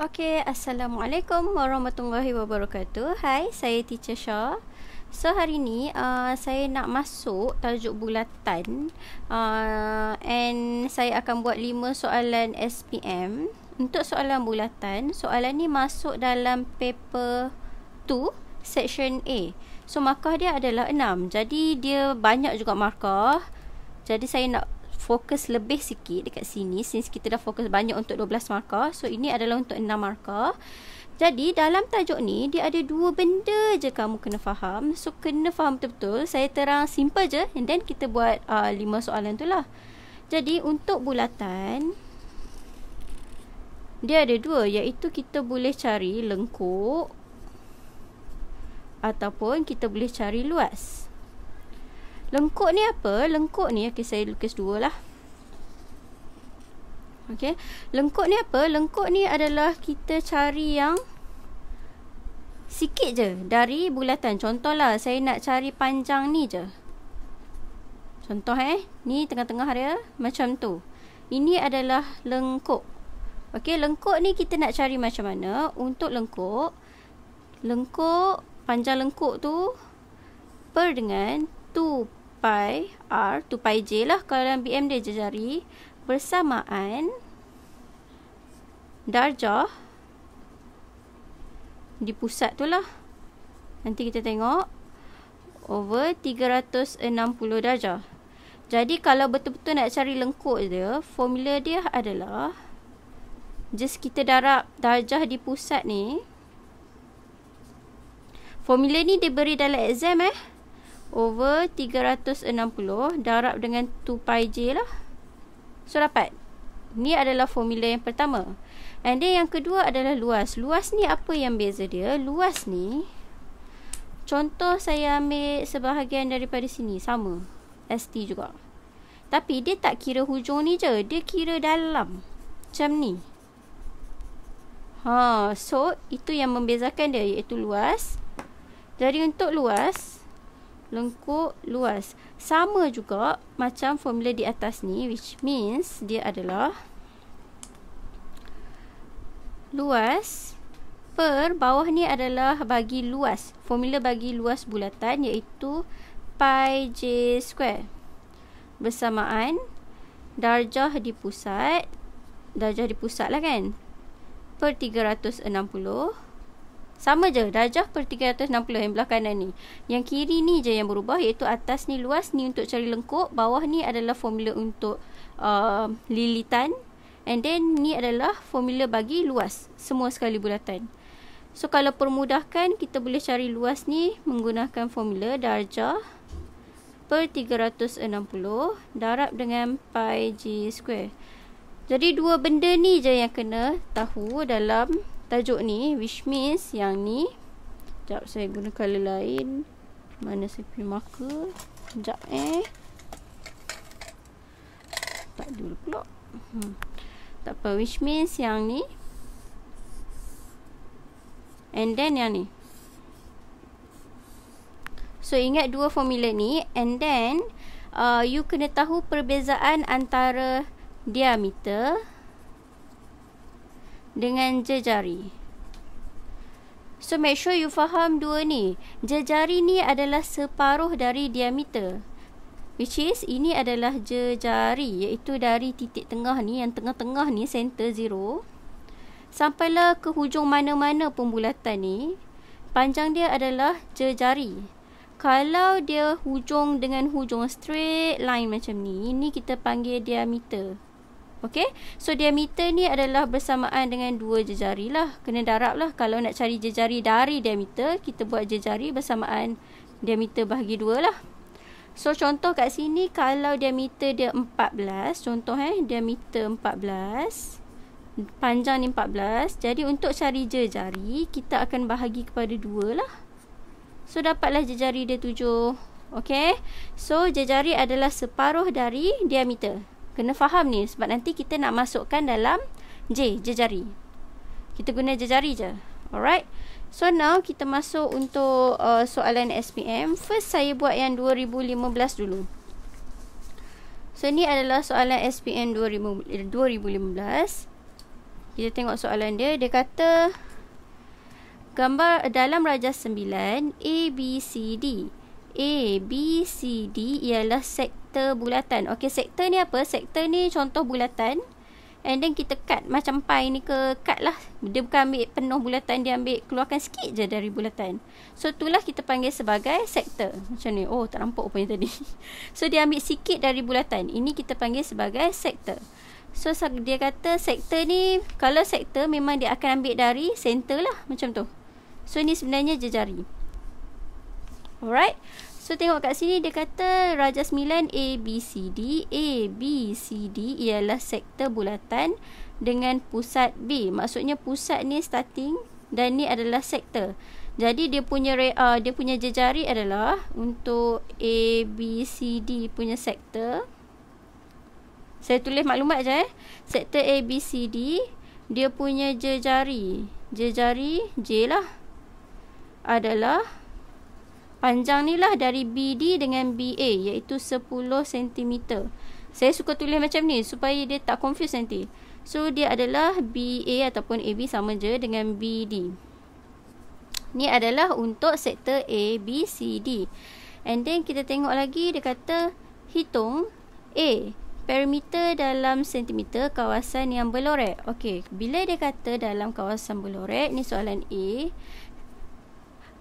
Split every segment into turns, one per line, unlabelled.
Okay, Assalamualaikum warahmatullahi wabarakatuh Hai, saya Teacher Shah So, hari ni uh, saya nak masuk tajuk bulatan uh, And saya akan buat 5 soalan SPM Untuk soalan bulatan, soalan ni masuk dalam paper 2, section A So, markah dia adalah 6 Jadi, dia banyak juga markah Jadi, saya nak fokus lebih sikit dekat sini since kita dah fokus banyak untuk 12 markah. So ini adalah untuk 6 markah. Jadi dalam tajuk ni dia ada dua benda je kamu kena faham. So kena faham betul-betul. Saya terang simple je and then kita buat uh, lima soalan tu lah. Jadi untuk bulatan dia ada dua iaitu kita boleh cari lengkuk ataupun kita boleh cari luas. Lengkuk ni apa? Lengkuk ni, okay, saya lukis dua lah. Okay. Lengkuk ni apa? Lengkuk ni adalah kita cari yang sikit je dari bulatan. Contohlah, saya nak cari panjang ni je. Contoh eh. Ni tengah-tengah dia macam tu. Ini adalah lengkuk. Okay, lengkuk ni kita nak cari macam mana? Untuk lengkuk, lengkuk, panjang lengkuk tu per dengan pi r 2 pi j lah kalau dalam bm dia jejari bersamaan darjah di pusat tu lah nanti kita tengok over 360 darjah jadi kalau betul-betul nak cari lengkuk dia formula dia adalah just kita darab darjah di pusat ni formula ni dia beri dalam exam eh over 360 darab dengan 2 pi j lah. So dapat. Ni adalah formula yang pertama. And then yang kedua adalah luas. Luas ni apa yang beza dia? Luas ni contoh saya ambil sebahagian daripada sini sama. ST juga. Tapi dia tak kira hujung ni je, dia kira dalam. Macam ni. Ha, so itu yang membezakan dia iaitu luas. Jadi untuk luas lengkuk luas. Sama juga macam formula di atas ni which means dia adalah luas per bawah ni adalah bagi luas. Formula bagi luas bulatan iaitu pi j square. Bersamaan darjah di pusat darjah di pusat lah kan per 360 sama je darjah per 360 yang belah kanan ni. Yang kiri ni je yang berubah iaitu atas ni luas ni untuk cari lengkuk. Bawah ni adalah formula untuk uh, lilitan. And then ni adalah formula bagi luas semua sekali bulatan. So kalau permudahkan kita boleh cari luas ni menggunakan formula darjah per 360 darab dengan pi g square. Jadi dua benda ni je yang kena tahu dalam tajuk ni which means yang ni sekejap saya guna color lain mana saya punya marker sekejap eh tak dulu, pula hmm. tak apa which means yang ni and then yang ni so ingat dua formula ni and then uh, you kena tahu perbezaan antara diameter dengan jejari. So make sure you faham dua ni. Jejari ni adalah separuh dari diameter. Which is ini adalah jejari iaitu dari titik tengah ni yang tengah-tengah ni center zero. Sampailah ke hujung mana-mana pembulatan ni. Panjang dia adalah jejari. Kalau dia hujung dengan hujung straight line macam ni. Ini kita panggil diameter. Okay, So diameter ni adalah bersamaan dengan dua jejari lah. Kena darab lah. Kalau nak cari jejari dari diameter, kita buat jejari bersamaan diameter bahagi dua lah. So contoh kat sini kalau diameter dia 14, contoh eh diameter 14, panjang ni 14. Jadi untuk cari jejari, kita akan bahagi kepada dua lah. So dapatlah jejari dia 7. Okay, So jejari adalah separuh dari diameter kena faham ni sebab nanti kita nak masukkan dalam J, jejari. Kita guna jejari je. Alright. So now kita masuk untuk uh, soalan SPM. First saya buat yang 2015 dulu. So ni adalah soalan SPM 2015. Kita tengok soalan dia. Dia kata gambar dalam rajah 9 A, B, C, D. A, B, C, D ialah sektor sektor bulatan. Okey, sektor ni apa? Sektor ni contoh bulatan. And then kita cut macam pai ni ke cut lah. Dia bukan ambil penuh bulatan. Dia ambil keluarkan sikit je dari bulatan. So itulah kita panggil sebagai sektor. Macam ni. Oh tak nampak rupanya tadi. So dia ambil sikit dari bulatan. Ini kita panggil sebagai sektor. So dia kata sektor ni kalau sektor memang dia akan ambil dari center lah. Macam tu. So ni sebenarnya jejari. Alright. So tengok kat sini dia kata Raja Sembilan A, B, C, D A, B, C, D ialah sektor bulatan Dengan pusat B Maksudnya pusat ni starting Dan ni adalah sektor Jadi dia punya uh, dia punya jejari adalah Untuk A, B, C, D punya sektor Saya tulis maklumat je eh Sektor A, B, C, D Dia punya jejari Jejari J lah Adalah panjang ni lah dari BD dengan BA iaitu 10 cm. Saya suka tulis macam ni supaya dia tak confuse nanti. So dia adalah BA ataupun AB sama je dengan BD. Ni adalah untuk sektor ABCD. And then kita tengok lagi dia kata hitung A perimeter dalam sentimeter kawasan yang berloret. Okey, bila dia kata dalam kawasan berloret, ni soalan A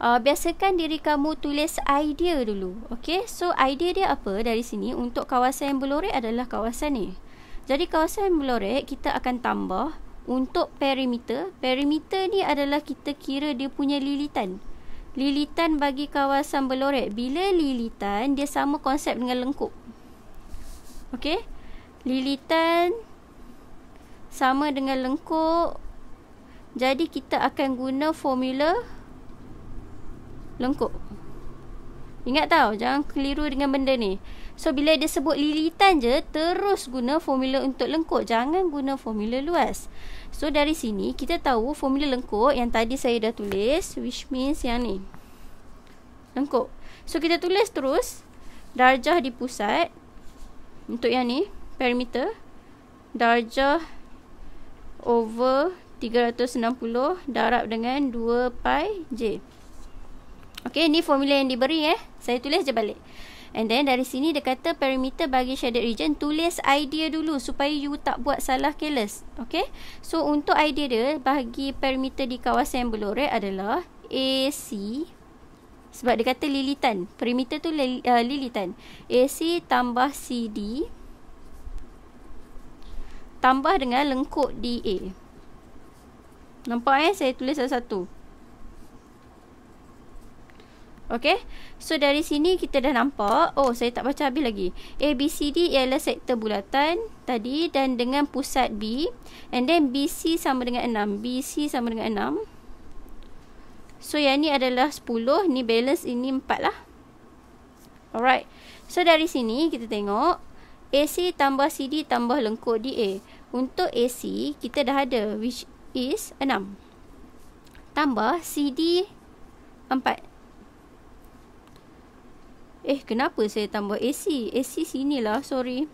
uh, biasakan diri kamu tulis idea dulu. Okay, so idea dia apa dari sini untuk kawasan yang belorek adalah kawasan ni. Jadi kawasan yang belorek kita akan tambah untuk perimeter. Perimeter ni adalah kita kira dia punya lilitan. Lilitan bagi kawasan belorek. Bila lilitan, dia sama konsep dengan lengkup. Okay? Lilitan sama dengan lengkup. Jadi kita akan guna formula lengkuk. Ingat tau, jangan keliru dengan benda ni. So, bila dia sebut lilitan je, terus guna formula untuk lengkuk. Jangan guna formula luas. So, dari sini, kita tahu formula lengkuk yang tadi saya dah tulis, which means yang ni. Lengkuk. So, kita tulis terus darjah di pusat untuk yang ni, perimeter. Darjah over 360 darab dengan 2 pi j. Okay, ni formula yang diberi eh. Saya tulis je balik. And then dari sini dia kata perimeter bagi shaded region. Tulis idea dulu supaya you tak buat salah keles. Okay. So untuk idea dia bagi perimeter di kawasan yang berlore adalah AC. Sebab dia kata lilitan. Perimeter tu li, uh, lilitan. AC tambah CD. Tambah dengan lengkuk DA. Nampak eh saya tulis satu-satu. Okay. So, dari sini kita dah nampak. Oh, saya tak baca habis lagi. A, B, C, D ialah sektor bulatan tadi dan dengan pusat B. And then, B, C sama dengan 6. B, C sama dengan 6. So, yang ni adalah 10. Ni balance, ini 4 lah. Alright. So, dari sini kita tengok. AC tambah CD tambah lengkuk DA. Untuk AC, kita dah ada which is 6. Tambah CD 4. Eh, kenapa saya tambah AC? AC sini lah, sorry.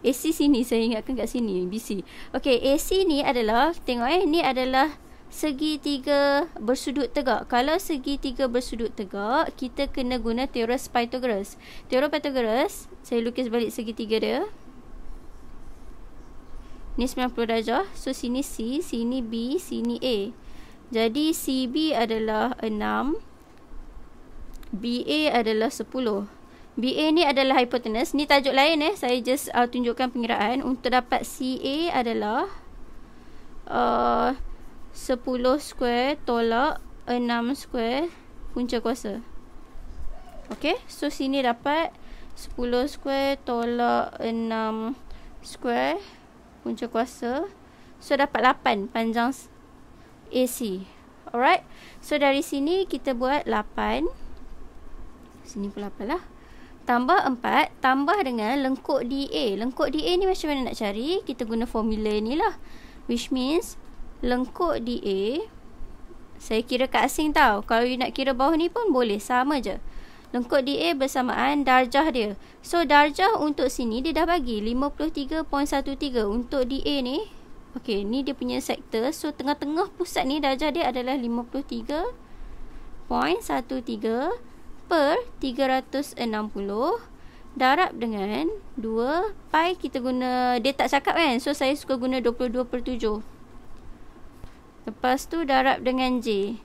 AC sini, saya ingatkan kat sini, BC. Okay, AC ni adalah, tengok eh, ni adalah segi tiga bersudut tegak. Kalau segi tiga bersudut tegak, kita kena guna teoros Pythagoras. Teoros Pythagoras, saya lukis balik segi tiga dia. Ni 90 darjah. So, sini C, sini B, sini A. Jadi, CB adalah 6. 6. BA adalah 10. BA ni adalah hypotenuse. Ni tajuk lain eh. Saya just uh, tunjukkan pengiraan. Untuk dapat CA adalah uh, 10 square tolak 6 square punca kuasa. Okay. So sini dapat 10 square tolak 6 square punca kuasa. So dapat 8 panjang AC. Alright. So dari sini kita buat 8. Sini pun 8 lah. Tambah 4, tambah dengan lengkuk DA. Lengkuk DA ni macam mana nak cari? Kita guna formula ni lah. Which means, lengkuk DA, saya kira kat asing tau. Kalau you nak kira bawah ni pun boleh, sama je. Lengkuk DA bersamaan darjah dia. So, darjah untuk sini dia dah bagi 53.13. Untuk DA ni, okay, ni dia punya sektor. So, tengah-tengah pusat ni darjah dia adalah 53.13 per 360 darab dengan 2 pi kita guna dia tak cakap kan so saya suka guna 22 per 7 lepas tu darab dengan J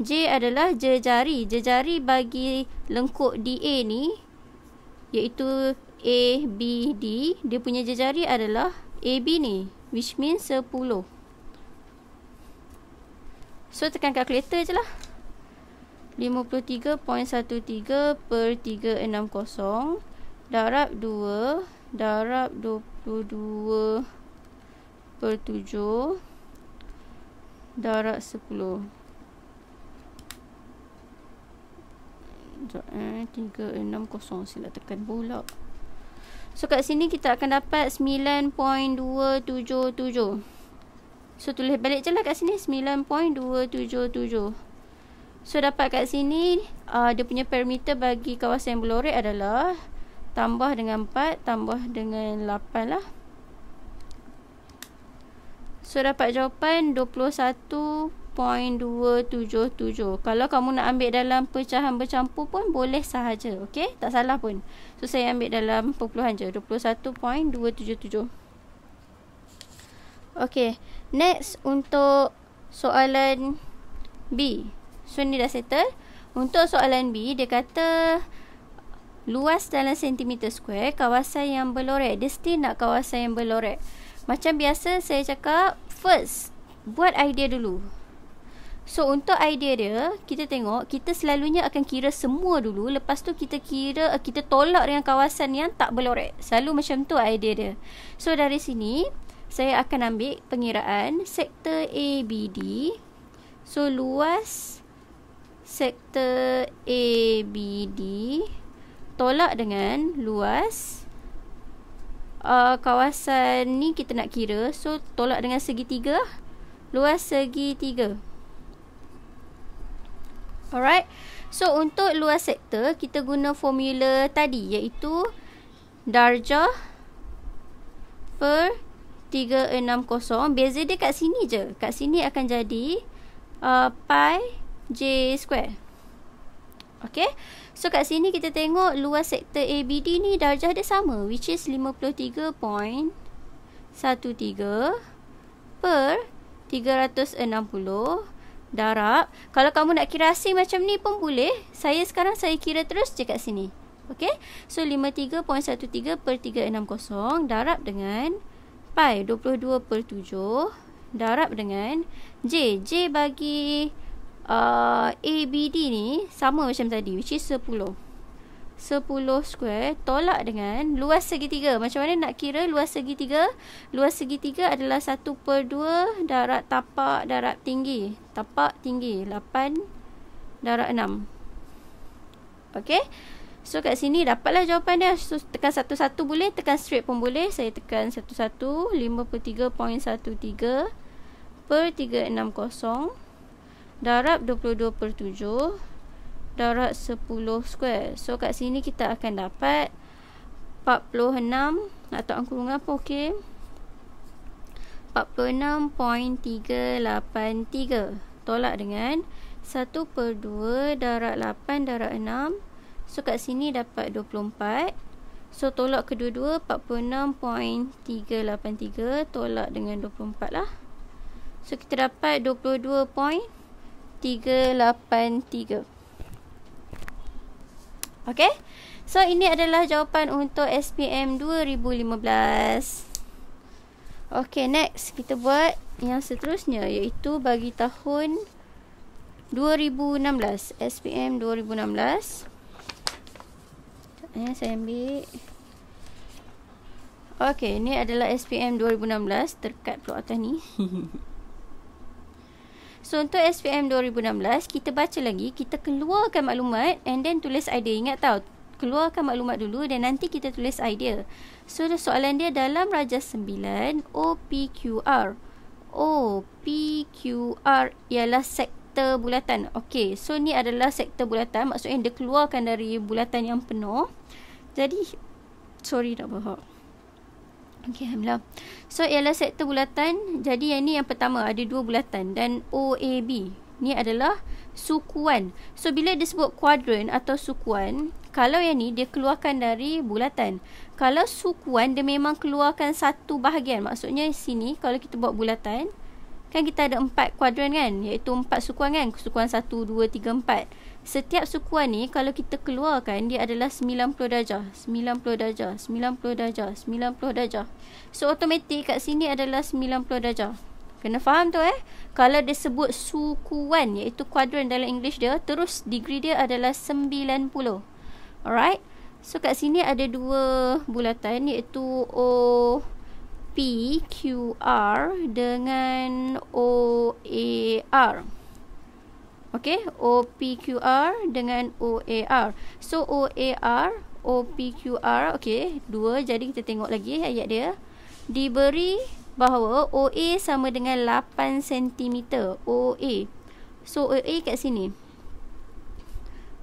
J adalah jejari jejari bagi lengkuk DA ni iaitu A, B, D dia punya jejari adalah AB ni which means 10 so tekan kalkulator je lah 53.13 per 360 darab 2 darab 22 per 7 darab 10 eh 360 silap tekan pula. So kat sini kita akan dapat 9.277. So tulis balik je lah kat sini 9.277. So dapat kat sini uh, dia punya perimeter bagi kawasan yang belorek adalah tambah dengan 4 tambah dengan 8 lah. So dapat jawapan 21.277. Kalau kamu nak ambil dalam pecahan bercampur pun boleh sahaja. Okay? Tak salah pun. So saya ambil dalam perpuluhan je. 21.277. Okay. Next untuk soalan B. So ni dah settle. Untuk soalan B dia kata luas dalam sentimeter square kawasan yang berloret. Dia still nak kawasan yang berloret. Macam biasa saya cakap first buat idea dulu. So untuk idea dia kita tengok kita selalunya akan kira semua dulu lepas tu kita kira eh, kita tolak dengan kawasan yang tak berloret. Selalu macam tu idea dia. So dari sini saya akan ambil pengiraan sektor ABD. So luas sektor ABD tolak dengan luas uh, kawasan ni kita nak kira so tolak dengan segitiga luas segitiga alright so untuk luas sektor kita guna formula tadi iaitu darjah per 360 beza dia kat sini je kat sini akan jadi uh, pi J square. Okay. So kat sini kita tengok luas sektor ABD ni darjah dia sama. Which is 53.13 per 360 darab. Kalau kamu nak kira asing macam ni pun boleh. Saya sekarang saya kira terus je kat sini. Okay. So 53.13 per 360 darab dengan pi 22 per 7 darab dengan J. J bagi... Uh, ABD ni sama macam tadi which is 10. 10 square tolak dengan luas segitiga. Macam mana nak kira luas segitiga? Luas segitiga adalah 1 per 2 darat tapak darat tinggi. Tapak tinggi 8 darat 6. Okay. So kat sini dapatlah jawapan dia. So, tekan satu-satu boleh, tekan straight pun boleh. Saya tekan satu-satu 5 per 3.13 per 360 darab 22 per 7 darab 10 square so kat sini kita akan dapat 46 nak tak kurungan apa ok 46.383 tolak dengan 1 per 2 darab 8 darab 6 so kat sini dapat 24 so tolak kedua-dua 46.383 tolak dengan 24 lah so kita dapat 22.383 383. Okay. So, ini adalah jawapan untuk SPM 2015. Okay, next. Kita buat yang seterusnya iaitu bagi tahun 2016. SPM 2016. Sekejap ya, saya ambil. Okay, ini adalah SPM 2016. Terkat pula atas ni. So untuk SPM 2016 kita baca lagi kita keluarkan maklumat and then tulis idea ingat tau keluarkan maklumat dulu dan nanti kita tulis idea. So soalan dia dalam raja 9 OPQR. OPQR ialah sektor bulatan. okay so ni adalah sektor bulatan maksudnya dia keluarkan dari bulatan yang penuh. Jadi sorry nak bohong. Okay, Alhamdulillah. So, ialah sektor bulatan. Jadi, yang ni yang pertama. Ada dua bulatan. Dan OAB. Ni adalah sukuan. So, bila dia sebut kuadran atau sukuan, kalau yang ni, dia keluarkan dari bulatan. Kalau sukuan, dia memang keluarkan satu bahagian. Maksudnya, sini, kalau kita buat bulatan, kan kita ada empat kuadran kan? Iaitu empat sukuan kan? Sukuan satu, dua, tiga, empat. Empat setiap sukuan ni kalau kita keluarkan dia adalah 90 darjah 90 darjah 90 darjah 90 darjah so automatik kat sini adalah 90 darjah kena faham tu eh kalau dia sebut sukuan iaitu kuadran dalam English dia terus degree dia adalah 90 alright so kat sini ada dua bulatan iaitu O P Q R dengan O A R Okay, OPQR dengan OAR. So, OAR, OPQR, okay, dua. Jadi, kita tengok lagi ayat dia. Diberi bahawa OA sama dengan 8 cm. OA. So, OA kat sini.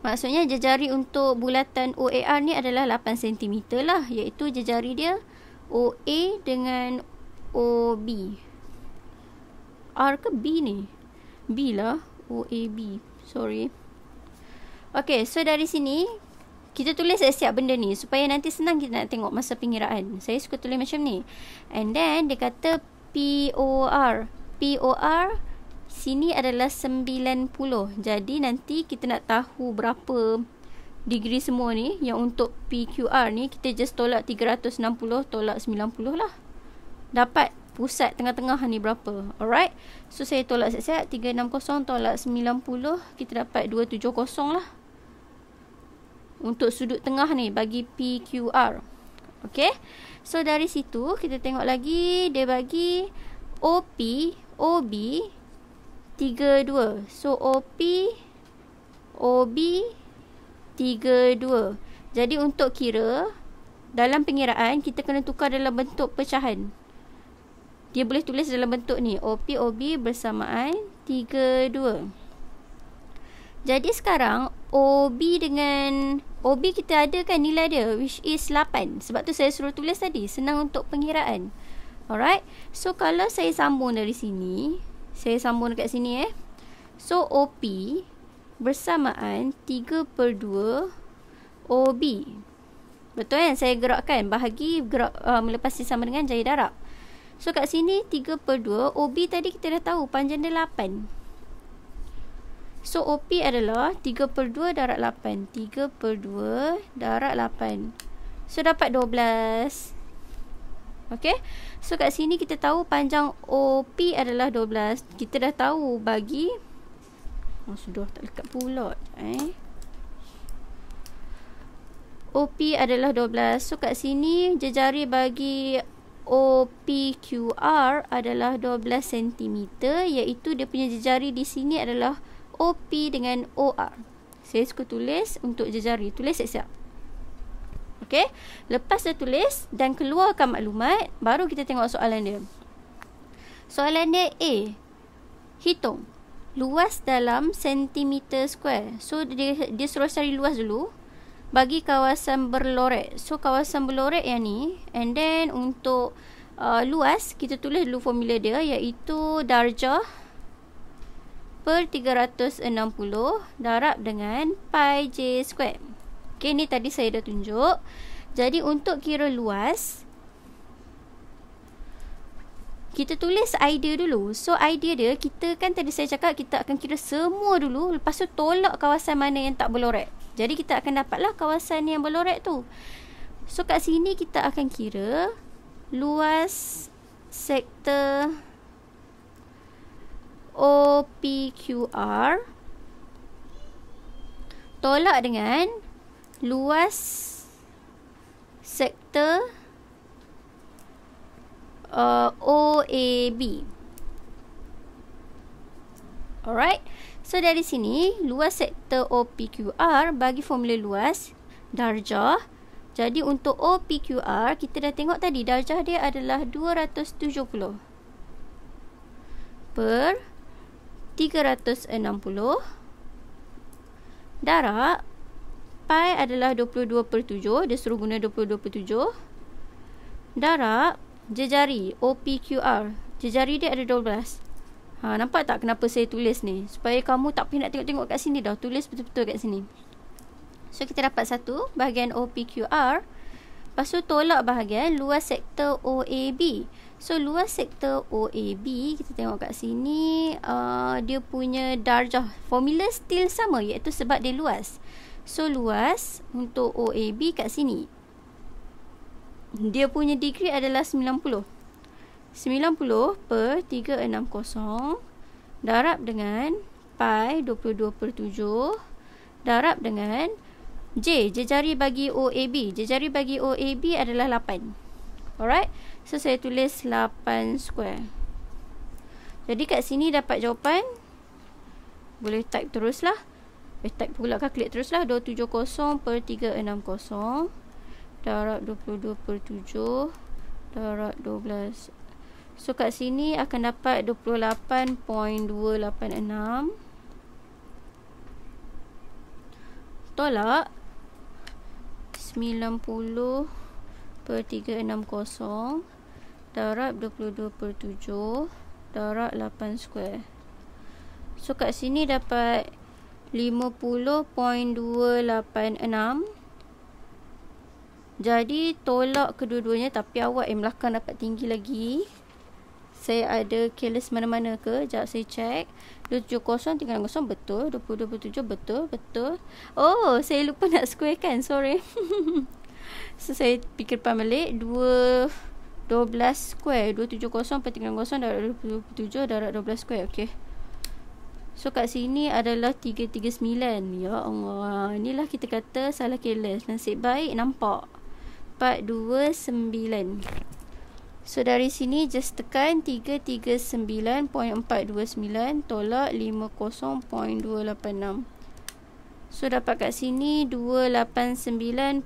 Maksudnya, jejari untuk bulatan OAR ni adalah 8 cm lah. Iaitu, jejari dia OA dengan OB. R ke B ni? B lah. OAB. Sorry. Okay, so dari sini, kita tulis setiap benda ni supaya nanti senang kita nak tengok masa pengiraan. Saya suka tulis macam ni. And then, dia kata POR. POR, sini adalah 90. Jadi, nanti kita nak tahu berapa degree semua ni. Yang untuk PQR ni, kita just tolak 360, tolak 90 lah. Dapat pusat tengah-tengah ni berapa. Alright. So saya tolak siap-siap 360 tolak 90 kita dapat 270 lah. Untuk sudut tengah ni bagi PQR. Okay. So dari situ kita tengok lagi dia bagi OP, OB 32. So OP, OB 32. Jadi untuk kira dalam pengiraan kita kena tukar dalam bentuk pecahan dia boleh tulis dalam bentuk ni OP OB bersamaan 32 jadi sekarang OB dengan OB kita ada kan nilai dia which is 8 sebab tu saya suruh tulis tadi senang untuk pengiraan alright so kalau saya sambung dari sini saya sambung dekat sini eh so OP bersamaan 3 per 2 OB Betul kan? Saya gerakkan. Bahagi gerak, uh, melepas sama dengan jaya darab. So kat sini 3 per 2 OB tadi kita dah tahu panjang dia 8 So OP adalah 3 per 2 darat 8 3 per 2 darat 8 So dapat 12 Okay So kat sini kita tahu panjang OP adalah 12 Kita dah tahu bagi Oh sudah tak lekat pula Eh OP adalah 12. So kat sini jejari bagi OPQR adalah 12 cm iaitu dia punya jejari di sini adalah OP dengan OR. Saya suka tulis untuk jejari. Tulis siap-siap. Okey. Lepas dah tulis dan keluarkan maklumat, baru kita tengok soalan dia. Soalan dia A. Hitung luas dalam sentimeter square. So dia dia suruh cari luas dulu bagi kawasan berlorek, So kawasan berlorek yang ni and then untuk uh, luas kita tulis dulu formula dia iaitu darjah per 360 darab dengan pi j square. Okey ni tadi saya dah tunjuk. Jadi untuk kira luas kita tulis idea dulu. So idea dia kita kan tadi saya cakap kita akan kira semua dulu lepas tu tolak kawasan mana yang tak berloret. Jadi kita akan dapatlah kawasan yang berloret tu. So kat sini kita akan kira luas sektor OPQR tolak dengan luas sektor uh, O Alright. So dari sini luas sektor OPQR bagi formula luas darjah. Jadi untuk OPQR kita dah tengok tadi darjah dia adalah 270 per 360 darab pi adalah 22/7 dia suruh guna 22/7 darab jejari OPQR jejari dia ada 12 ha, nampak tak kenapa saya tulis ni supaya kamu tak payah nak tengok-tengok kat sini dah tulis betul-betul kat sini so kita dapat satu bahagian OPQR lepas tu tolak bahagian luas sektor OAB so luas sektor OAB kita tengok kat sini uh, dia punya darjah formula still sama iaitu sebab dia luas so luas untuk OAB kat sini dia punya degree adalah 90. 90 per 360 darab dengan pi 22 per 7 darab dengan J, jejari bagi OAB. Jejari bagi OAB adalah 8. Alright. So, saya tulis 8 square. Jadi, kat sini dapat jawapan. Boleh type teruslah. Eh, type pula calculate teruslah. 270 per 360 darab 22 per 7 darab 12 so kat sini akan dapat 28.286 tolak 90 per 360 darab 22 per 7 darab 8 square so kat sini dapat 50.286 jadi tolak kedua-duanya tapi awak yang belakang dapat tinggi lagi. Saya ada keles mana-mana ke? Sekejap saya check. 270, 300 betul. 227 betul. Betul. Oh, saya lupa nak square kan? Sorry. so, saya fikir depan balik. 2, 12 square. 270 per 300 darat 27 darat 12 square. Okey. So, kat sini adalah 339. Ya Allah. Inilah kita kata salah keles. Nasib baik Nampak. 4.29 So dari sini just tekan 339.429 tolak 50.286 So dapat kat sini 289.143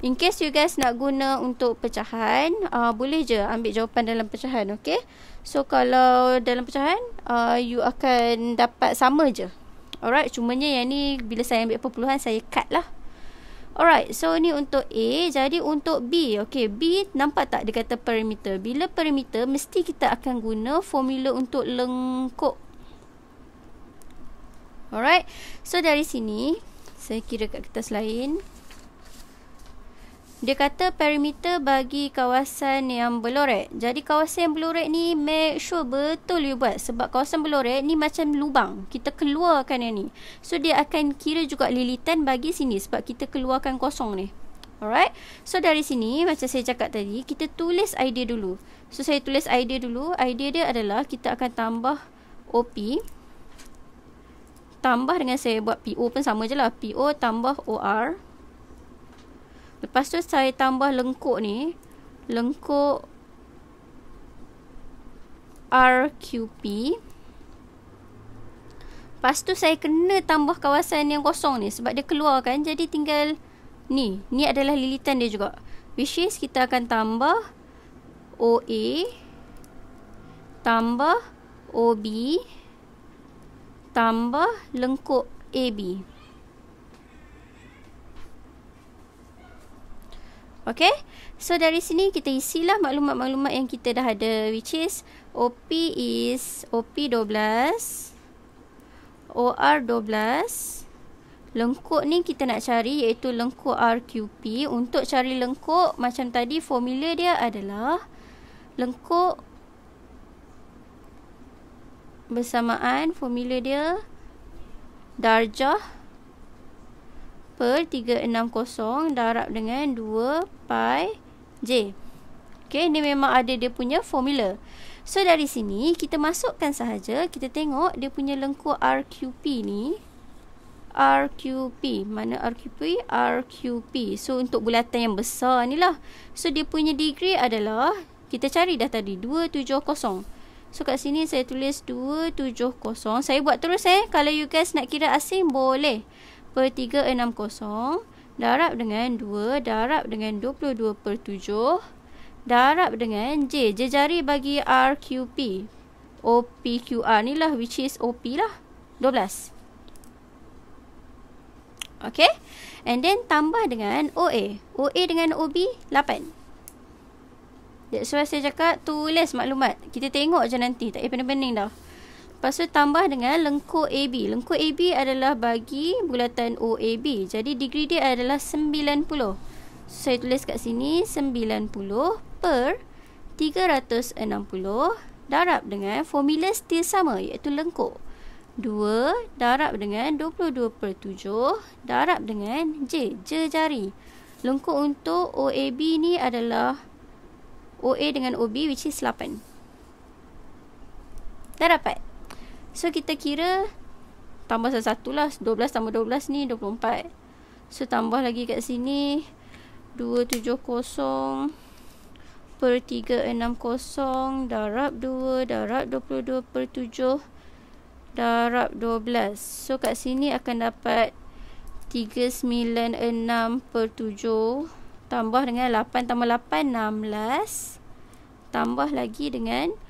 In case you guys nak guna untuk pecahan uh, Boleh je ambil jawapan dalam pecahan okay So kalau dalam pecahan uh, You akan dapat sama je Alright, cumanya yang ni bila saya ambil perpuluhan, saya cut lah. Alright, so ni untuk A. Jadi untuk B, okay, B nampak tak dia kata perimeter. Bila perimeter, mesti kita akan guna formula untuk lengkuk. Alright, so dari sini, saya kira kat kertas lain. Dia kata perimeter bagi kawasan yang beloret. Jadi kawasan yang beloret ni make sure betul you buat. Sebab kawasan beloret ni macam lubang. Kita keluarkan yang ni. So dia akan kira juga lilitan bagi sini. Sebab kita keluarkan kosong ni. Alright. So dari sini macam saya cakap tadi. Kita tulis idea dulu. So saya tulis idea dulu. Idea dia adalah kita akan tambah OP. Tambah dengan saya buat PO pun sama je lah. PO tambah OR. OR. Lepas tu saya tambah lengkuk ni. Lengkuk RQP. Lepas tu saya kena tambah kawasan yang kosong ni sebab dia keluar kan. Jadi tinggal ni. Ni adalah lilitan dia juga. Which is kita akan tambah OA tambah OB tambah lengkuk AB. Okay. So, dari sini kita isilah maklumat-maklumat yang kita dah ada. Which is OP is OP12. OR12. Lengkuk ni kita nak cari iaitu lengkuk RQP. Untuk cari lengkuk macam tadi formula dia adalah lengkuk bersamaan formula dia darjah per 360 darab dengan 2 pi J. Okey, ni memang ada dia punya formula. So, dari sini kita masukkan sahaja. Kita tengok dia punya lengkuk RQP ni. RQP. Mana RQP? RQP. So, untuk bulatan yang besar ni lah. So, dia punya degree adalah, kita cari dah tadi, 270. So, kat sini saya tulis 270. Saya buat terus eh. Kalau you guys nak kira asing, boleh. Boleh per 360 darab dengan 2 darab dengan 22 per 7 darab dengan J. J jari bagi RQP. OPQR ni lah which is OP lah. 12. Okay. And then tambah dengan OA. OA dengan OB 8. That's why saya cakap tulis maklumat. Kita tengok je nanti. Tak payah pening-pening dah. Lepas tu tambah dengan lengkuk AB. Lengkuk AB adalah bagi bulatan OAB. Jadi degree dia adalah 90. So, saya tulis kat sini 90 per 360 darab dengan formula still sama iaitu lengkuk. 2 darab dengan 22 per 7 darab dengan J. J jari. Lengkuk untuk OAB ni adalah OA dengan OB which is 8. Dah dapat. So kita kira tambah satu lah. 12 tambah 12 ni 24. So tambah lagi kat sini 270 per 360 darab 2 darab 22 per 7 darab 12. So kat sini akan dapat 396 per 7 tambah dengan 8 tambah 8 16 tambah lagi dengan 12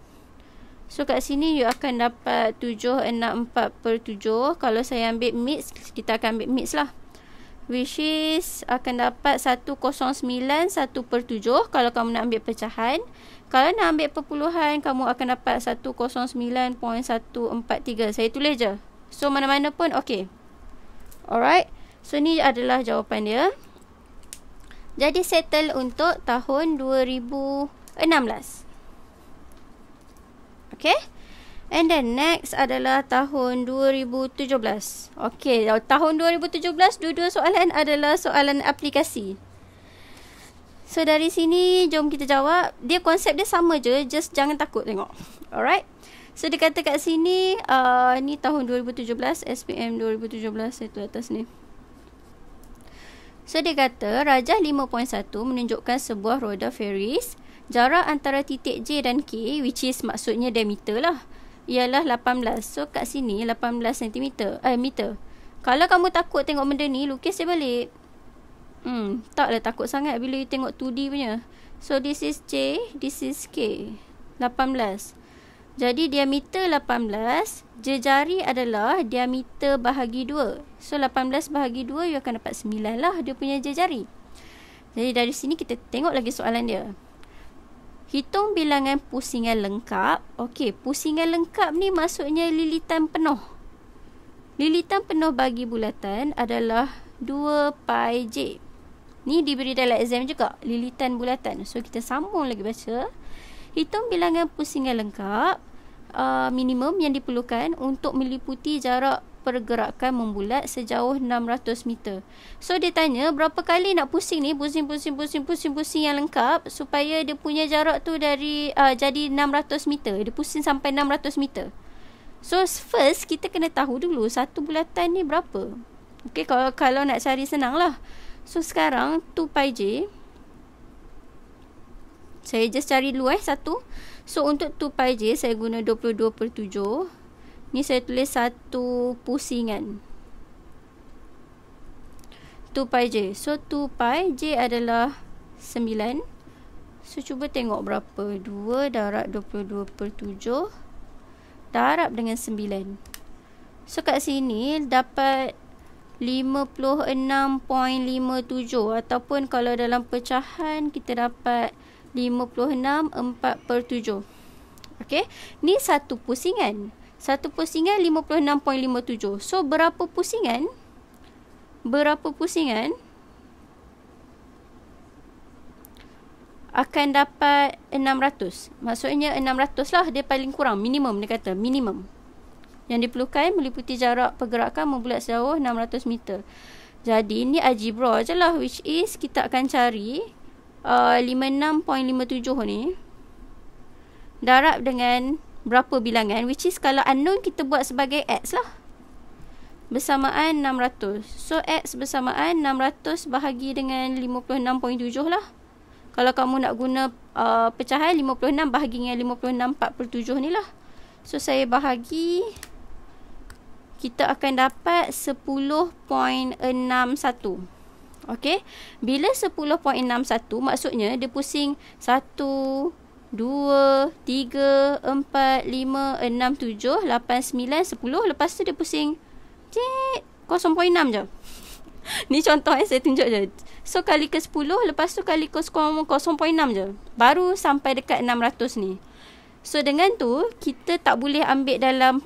So kat sini you akan dapat 764 per 7. Kalau saya ambil mix, kita akan ambil mix lah. Which is akan dapat 109 1 per 7 kalau kamu nak ambil pecahan. Kalau nak ambil perpuluhan, kamu akan dapat 109.143. Saya tulis je. So mana-mana pun okay. Alright. So ni adalah jawapan dia. Jadi settle untuk tahun 2016. Okay. And then next adalah tahun 2017. Okay. Tahun 2017, dua-dua soalan adalah soalan aplikasi. So, dari sini jom kita jawab. Dia konsep dia sama je. Just jangan takut tengok. Alright. So, dia kata kat sini, uh, ni tahun 2017, SPM 2017, itu atas ni. So, dia kata, Rajah 5.1 menunjukkan sebuah roda feris jarak antara titik J dan K which is maksudnya diameter lah ialah 18. So kat sini 18 cm. Eh meter. Kalau kamu takut tengok benda ni lukis je balik. Hmm, taklah takut sangat bila you tengok 2D punya. So this is J, this is K. 18. Jadi diameter 18, jejari adalah diameter bahagi 2. So 18 bahagi 2 you akan dapat 9 lah dia punya jejari. Jadi dari sini kita tengok lagi soalan dia. Hitung bilangan pusingan lengkap. Okey, pusingan lengkap ni maksudnya lilitan penuh. Lilitan penuh bagi bulatan adalah 2 pi j. Ni diberi dalam exam juga, lilitan bulatan. So kita sambung lagi baca. Hitung bilangan pusingan lengkap uh, minimum yang diperlukan untuk meliputi jarak pergerakan membulat sejauh 600 meter. So dia tanya berapa kali nak pusing ni pusing pusing pusing pusing pusing yang lengkap supaya dia punya jarak tu dari uh, jadi 600 meter. Dia pusing sampai 600 meter. So first kita kena tahu dulu satu bulatan ni berapa. Okay kalau, kalau nak cari senang lah. So sekarang 2 pi j. Saya just cari dulu eh satu. So untuk 2 pi j saya guna 22 per 7. Ni saya tulis satu pusingan. 2pi j. So 2pi j adalah 9. So cuba tengok berapa. 2 darab 22 per 7. Darab dengan 9. So kat sini dapat 56.57 ataupun kalau dalam pecahan kita dapat 56 4 per 7. Okay. Ni satu pusingan. Okay. Satu pusingan 56.57. So berapa pusingan? Berapa pusingan? Akan dapat 600. Maksudnya 600 lah dia paling kurang. Minimum dia kata. Minimum. Yang diperlukan meliputi jarak pergerakan membulat sejauh 600 meter. Jadi ni algebra je lah. Which is kita akan cari uh, 56.57 ni. Darab dengan berapa bilangan which is kalau unknown kita buat sebagai x lah bersamaan 600 so x bersamaan 600 bahagi dengan 56.7 lah kalau kamu nak guna uh, pecahan 56 bahagi dengan 56.47 ni lah so saya bahagi kita akan dapat 10.61 ok bila 10.61 maksudnya dia pusing 2, 3, 4, 5, 6, 7, 8, 9, 10 Lepas tu dia pusing Cik 0.6 je Ni contoh eh saya tunjuk je So kali ke 10 Lepas tu kali ke 0.6 je Baru sampai dekat 600 ni So dengan tu Kita tak boleh ambil dalam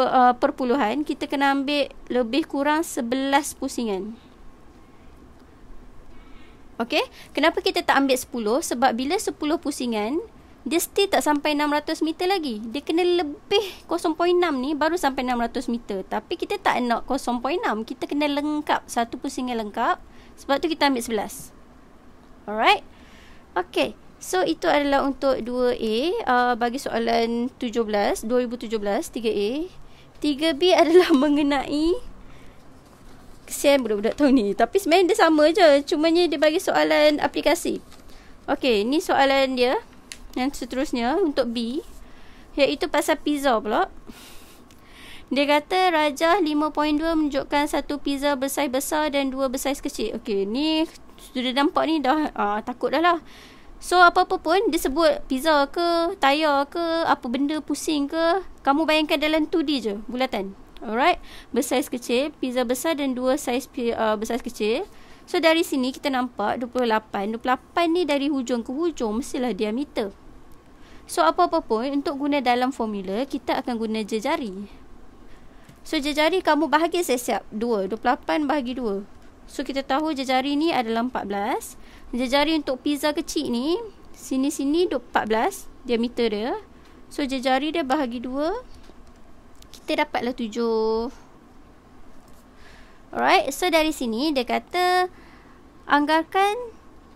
per, uh, Perpuluhan Kita kena ambil Lebih kurang 11 pusingan Okay. Kenapa kita tak ambil 10? Sebab bila 10 pusingan, dia still tak sampai 600 meter lagi. Dia kena lebih 0.6 ni baru sampai 600 meter. Tapi kita tak nak 0.6. Kita kena lengkap. Satu pusingan lengkap. Sebab tu kita ambil 11. Alright. Okay. So, itu adalah untuk 2A. Uh, bagi soalan 17. 2017. 3A. 3B adalah mengenai kesian budak-budak tahun ni. Tapi sebenarnya dia sama je. Cuma ni dia bagi soalan aplikasi. Okey, ni soalan dia. Yang seterusnya untuk B. Iaitu pasal pizza pula. Dia kata Raja 5.2 menunjukkan satu pizza besar besar dan dua besar kecil. Okey, ni sudah nampak ni dah uh, takut dah lah. So, apa-apa pun dia sebut pizza ke, tayar ke, apa benda pusing ke. Kamu bayangkan dalam 2D je, bulatan. Alright. Bersaiz kecil. Pizza besar dan dua saiz uh, bersaiz kecil. So, dari sini kita nampak 28. 28 ni dari hujung ke hujung mestilah diameter. So, apa-apa pun untuk guna dalam formula, kita akan guna jejari. So, jejari kamu bahagi siap-siap. 2. 28 bahagi 2. So, kita tahu jejari ni adalah 14. Jejari untuk pizza kecil ni, sini-sini 14 diameter dia. So, jejari dia bahagi 2 kita dapatlah 7. Alright, so dari sini dia kata anggarkan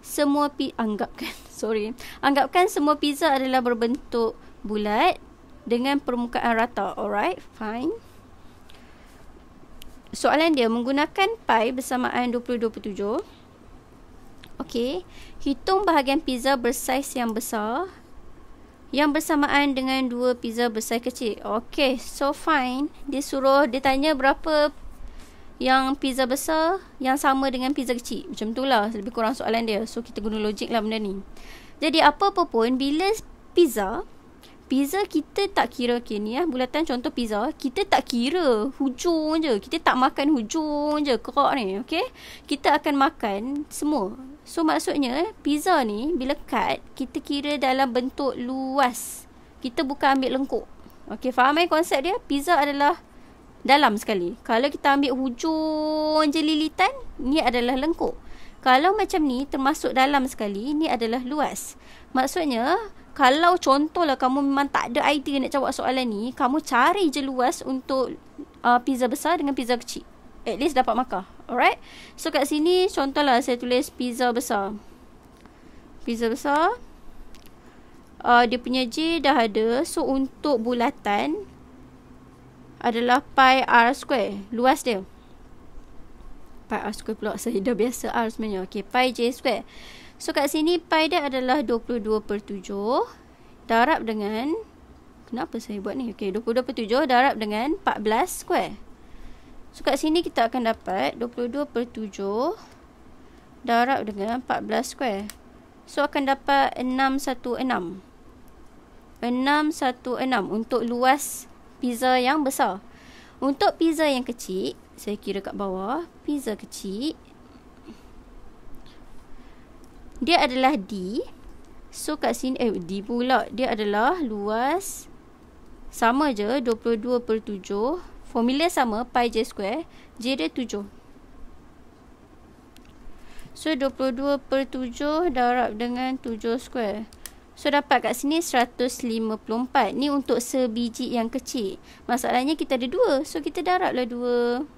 semua pi anggapkan sorry, anggapkan semua pizza adalah berbentuk bulat dengan permukaan rata. Alright, fine. Soalan dia menggunakan pi bersamaan 20/27. Okey, hitung bahagian pizza bersaiz yang besar yang bersamaan dengan dua pizza besar kecil. Okay, so fine. Dia suruh, dia tanya berapa yang pizza besar yang sama dengan pizza kecil. Macam tu lah, lebih kurang soalan dia. So, kita guna logik lah benda ni. Jadi, apa apa pun, bila pizza, pizza kita tak kira ke okay, ni ya, bulatan contoh pizza, kita tak kira hujung je. Kita tak makan hujung je, kerak ni, okay? Kita akan makan semua. So maksudnya eh, pizza ni bila cut kita kira dalam bentuk luas. Kita bukan ambil lengkuk. Okey, faham eh konsep dia? Pizza adalah dalam sekali. Kalau kita ambil hujung je lilitan, ni adalah lengkuk. Kalau macam ni termasuk dalam sekali, ni adalah luas. Maksudnya, kalau contohlah kamu memang tak ada idea nak jawab soalan ni, kamu cari je luas untuk uh, pizza besar dengan pizza kecil. At least dapat makan. Alright. So kat sini contohlah saya tulis pizza besar. Pizza besar. Uh, dia punya J dah ada. So untuk bulatan adalah pi R square. Luas dia. Pi R square pula. Saya dah biasa R sebenarnya. Okay. Pi J square. So kat sini pi dia adalah 22 per 7. Darab dengan. Kenapa saya buat ni? Okay. 22 per 7 darab dengan 14 square. So kat sini kita akan dapat 22 per 7 darab dengan 14 square. So akan dapat 616. 616 untuk luas pizza yang besar. Untuk pizza yang kecil, saya kira kat bawah, pizza kecil. Dia adalah D. So kat sini, eh D pula. Dia adalah luas sama je 22 per 7 Formula sama pi j square j dia 7. So 22 per 7 darab dengan 7 square. So dapat kat sini 154. Ni untuk sebiji yang kecil. Masalahnya kita ada 2. So kita darablah 2.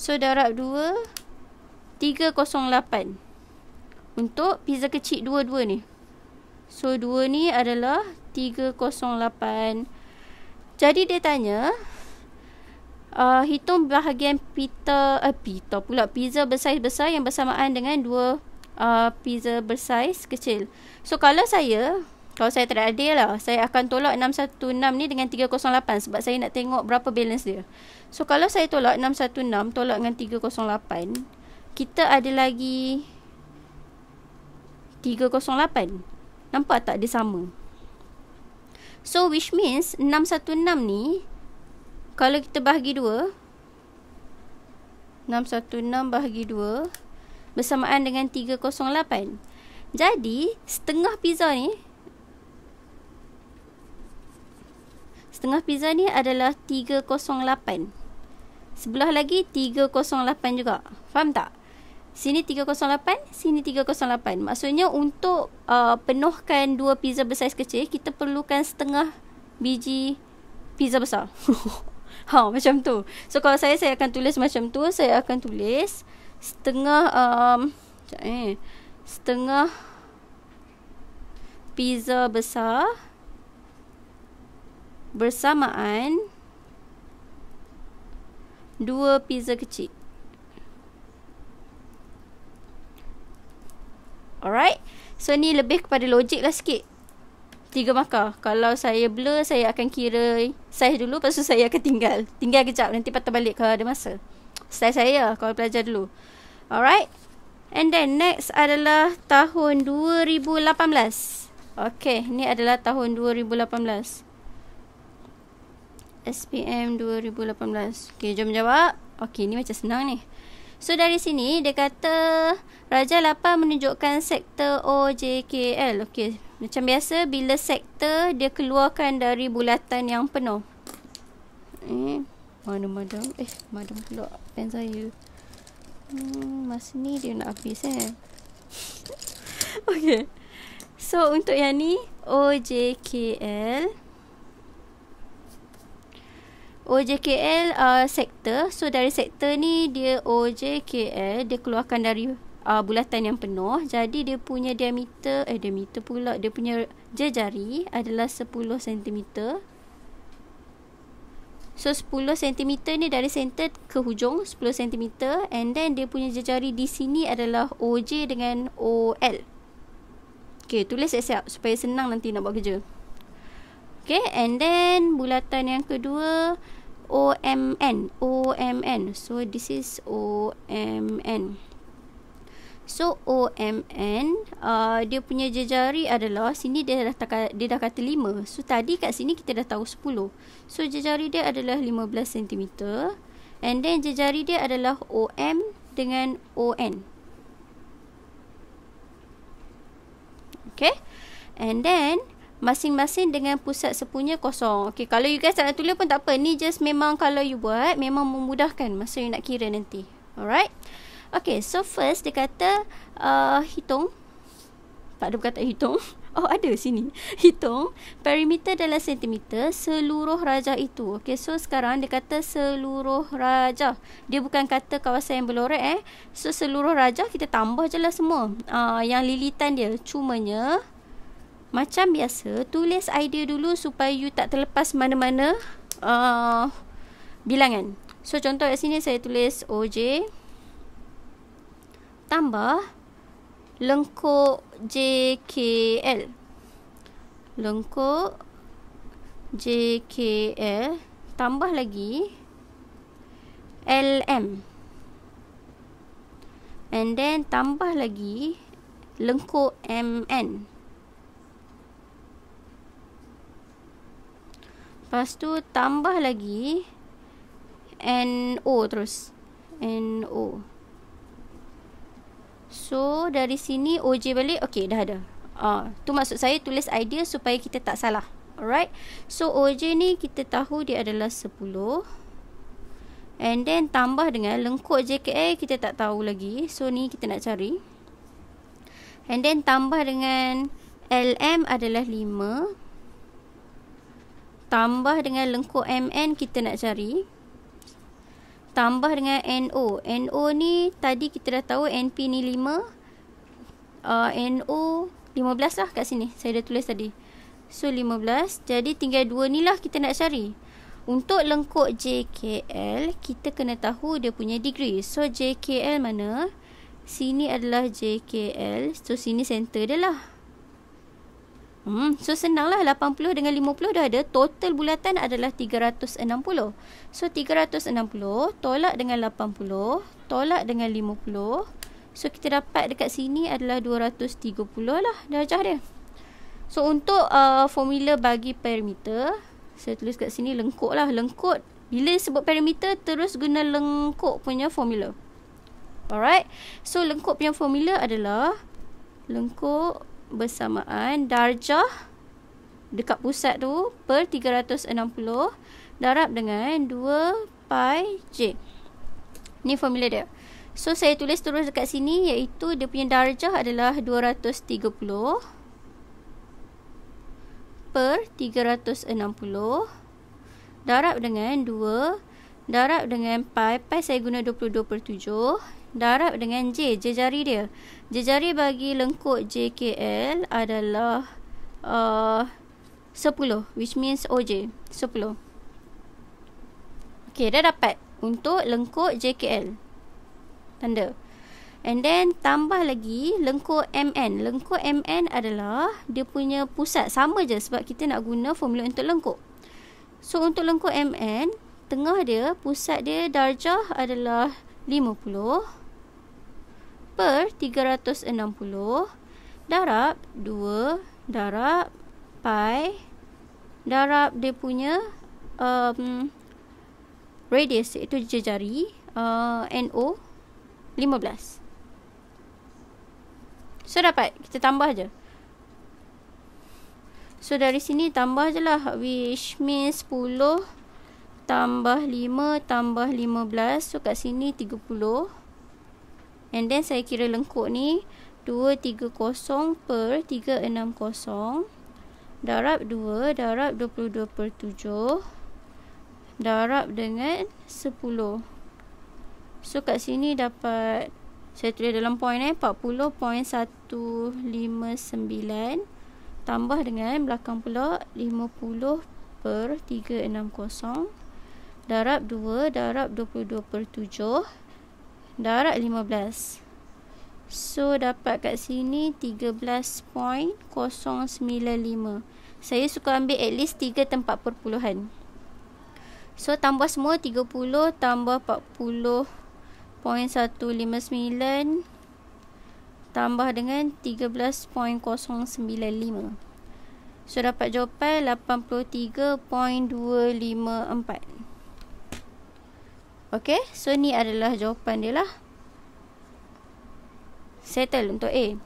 So darab 2. 308. Untuk pizza kecil 2-2 ni. So 2 ni adalah 308. Jadi dia tanya uh, hitung bahagian pita uh, pita pula pizza bersaiz-besar yang bersamaan dengan dua uh, pizza bersaiz kecil. So kalau saya kalau saya tak adil lah, saya akan tolak 616 ni dengan 308 sebab saya nak tengok berapa balance dia. So kalau saya tolak 616, tolak dengan 308, kita ada lagi 308. Nampak tak dia sama? So which means 616 ni kalau kita bahagi 2 616 bahagi 2 bersamaan dengan 308 jadi setengah pizza ni setengah pizza ni adalah 308 sebelah lagi 308 juga faham tak Sini 308, sini 308. Maksudnya untuk uh, penuhkan dua pizza besar kecil, kita perlukan setengah biji pizza besar. ha macam tu so kalau saya saya akan tulis macam tu saya akan tulis setengah um sekejap, eh setengah pizza besar bersamaan dua pizza kecil alright so ni lebih kepada logik lah sikit tiga markah. Kalau saya blur, saya akan kira saiz dulu, lepas tu saya akan tinggal. Tinggal kejap, nanti patah balik kalau ada masa. Saiz saya lah, kalau pelajar dulu. Alright. And then next adalah tahun 2018. Okay, ni adalah tahun 2018. SPM 2018. Okay, jom jawab. Okay, ni macam senang ni. So dari sini dia kata Raja 8 menunjukkan sektor OJKL. Okay. Macam biasa bila sektor dia keluarkan dari bulatan yang penuh. Eh, mana madam? Eh, madam pula pen saya. Hmm, masa ni dia nak habis eh. Okey. So untuk yang ni OJKL OJKL uh, sektor. So dari sektor ni dia OJKL dia keluarkan dari uh, bulatan yang penuh jadi dia punya diameter eh diameter pula dia punya jari adalah 10 cm so 10 cm ni dari center ke hujung 10 cm and then dia punya jari di sini adalah OJ dengan OL Okay, tulis siap-siap supaya senang nanti nak buat kerja. Okay, and then bulatan yang kedua, OMN. OMN. So, this is OMN. So OMN uh, dia punya jejari adalah sini dia dah taka, dia dah kata 5. So tadi kat sini kita dah tahu 10. So jejari dia adalah 15 cm. And then jejari dia adalah OM dengan ON. Okay. And then masing-masing dengan pusat sepunya kosong. Okay, kalau you guys tak nak tulis pun tak apa. Ni just memang kalau you buat, memang memudahkan masa you nak kira nanti. Alright. Okay, so first dia kata uh, hitung. Tak ada perkataan hitung. Oh, ada sini. Hitung. Perimeter dalam sentimeter seluruh rajah itu. Okay, so sekarang dia kata seluruh rajah. Dia bukan kata kawasan yang berlorek eh. So, seluruh rajah kita tambah je lah semua. Uh, yang lilitan dia. Cumanya, macam biasa, tulis idea dulu supaya you tak terlepas mana-mana uh, bilangan. So, contoh kat sini saya tulis OJ. OJ tambah lengkuk JKL. Lengkuk JKL tambah lagi LM. And then tambah lagi lengkuk MN. Lepas tu tambah lagi NO terus. NO. So dari sini OJ balik Okay dah ada Ah, uh, tu maksud saya tulis idea supaya kita tak salah Alright So OJ ni kita tahu dia adalah 10 And then tambah dengan lengkuk JKA kita tak tahu lagi So ni kita nak cari And then tambah dengan LM adalah 5 Tambah dengan lengkuk MN kita nak cari tambah dengan NO. NO ni tadi kita dah tahu NP ni 5. Uh, NO 15 lah kat sini. Saya dah tulis tadi. So 15. Jadi tinggal 2 ni lah kita nak cari. Untuk lengkuk JKL, kita kena tahu dia punya degree. So JKL mana? Sini adalah JKL. So sini center dia lah. Hmm, so senanglah 80 dengan 50 dah ada total bulatan adalah 360. So 360 tolak dengan 80 tolak dengan 50. So kita dapat dekat sini adalah 230 lah darjah dia. So untuk uh, formula bagi perimeter, saya tulis kat sini lengkuk lah. Lengkuk, bila sebut perimeter terus guna lengkuk punya formula. Alright. So lengkuk punya formula adalah lengkuk bersamaan darjah dekat pusat tu per 360 darab dengan 2 pi j. Ni formula dia. So saya tulis terus dekat sini iaitu dia punya darjah adalah 230 per 360 darab dengan 2 darab dengan pi. Pi saya guna 22 per 7 darab dengan J, jari dia. Jari bagi lengkuk JKL adalah uh, 10, which means OJ, 10. Okay, dah dapat untuk lengkuk JKL. Tanda. And then tambah lagi lengkuk MN. Lengkuk MN adalah dia punya pusat. Sama je sebab kita nak guna formula untuk lengkuk. So untuk lengkuk MN, tengah dia, pusat dia darjah adalah per 360 darab 2 darab pi darab dia punya um, radius iaitu jejari uh, NO 15 so dapat kita tambah je so dari sini tambah je lah which means 10 tambah 5 tambah 15 so kat sini 30 And then saya kira lengkuk ni 230 per 360 darab 2 darab 22 per 7 darab dengan 10. So kat sini dapat saya tulis dalam point eh 40.159 tambah dengan belakang pula 50 per 360 darab 2 darab 22 per 7 darat 15 so dapat kat sini 13.095 saya suka ambil at least 3 tempat perpuluhan so tambah semua 30 tambah 40.159 tambah dengan 13.095 So dapat jawapan 83.254. Okay, so ni adalah jawapan dia lah. Settle untuk A.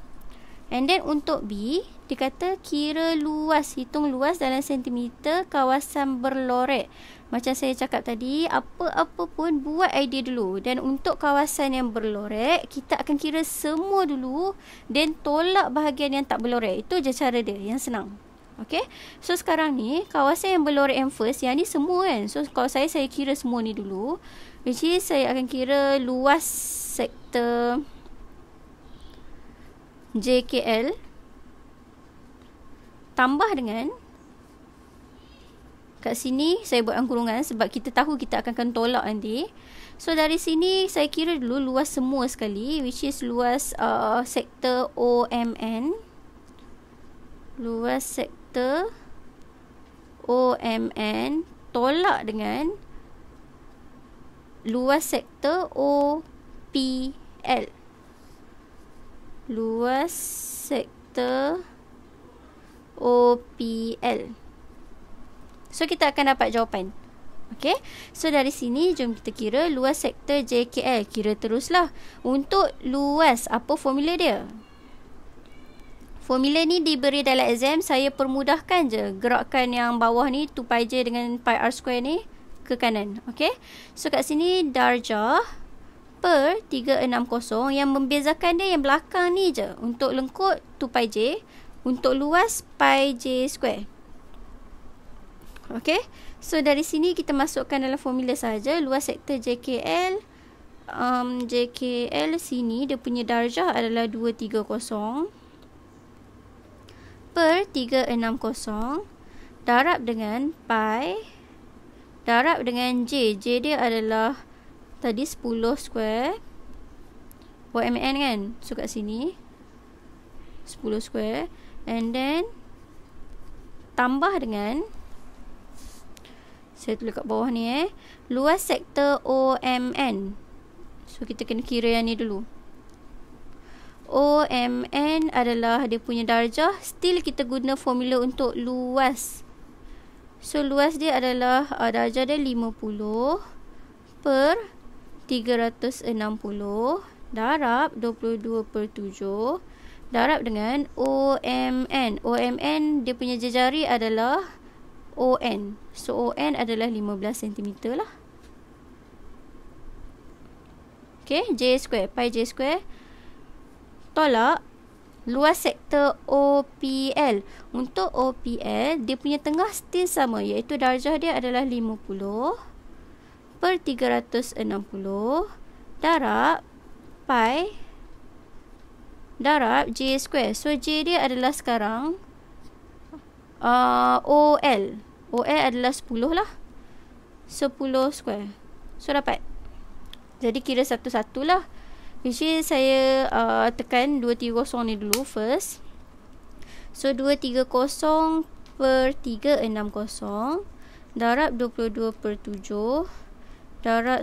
And then untuk B, dia kata kira luas, hitung luas dalam sentimeter kawasan berloret. Macam saya cakap tadi, apa-apa pun buat idea dulu. Dan untuk kawasan yang berloret, kita akan kira semua dulu dan tolak bahagian yang tak berloret. Itu je cara dia yang senang. Okay. So sekarang ni, kawasan yang berloret yang first, yang ni semua kan. So kalau saya, saya kira semua ni dulu. Which is saya akan kira luas sektor JKL tambah dengan kat sini saya buat angkurungan sebab kita tahu kita akan kena tolak nanti. So dari sini saya kira dulu luas semua sekali which is luas uh, sektor OMN luas sektor OMN tolak dengan luas sektor OPL. Luas sektor OPL. So kita akan dapat jawapan. Okay. So dari sini jom kita kira luas sektor JKL. Kira teruslah. Untuk luas apa formula dia? Formula ni diberi dalam exam. Saya permudahkan je. Gerakkan yang bawah ni 2pi j dengan pi r square ni ke kanan. Okay. So kat sini darjah per 360 yang membezakan dia yang belakang ni je. Untuk lengkut 2pi j. Untuk luas pi j square. Okay. So dari sini kita masukkan dalam formula saja Luas sektor JKL. Um, JKL sini dia punya darjah adalah 230 per 360 darab dengan pi darab dengan J. J dia adalah tadi 10 square. YMN kan? So kat sini. 10 square. And then tambah dengan saya tulis kat bawah ni eh. Luas sektor OMN. So kita kena kira yang ni dulu. OMN adalah dia punya darjah. Still kita guna formula untuk luas So luas dia adalah uh, darjah dia 50 per 360 darab 22 per 7 darab dengan OMN. OMN dia punya jejari adalah ON. So ON adalah 15 cm lah. Okay, J square, pi J square tolak luas sektor OPL. Untuk OPL, dia punya tengah still sama iaitu darjah dia adalah 50 per 360 darab pi darab J square. So J dia adalah sekarang uh, OL. OL adalah 10 lah. 10 square. So dapat. Jadi kira satu-satulah. lah. Jadi saya uh, tekan 230 ni dulu first. So 230 per 360 darab 22 per 7 darab 10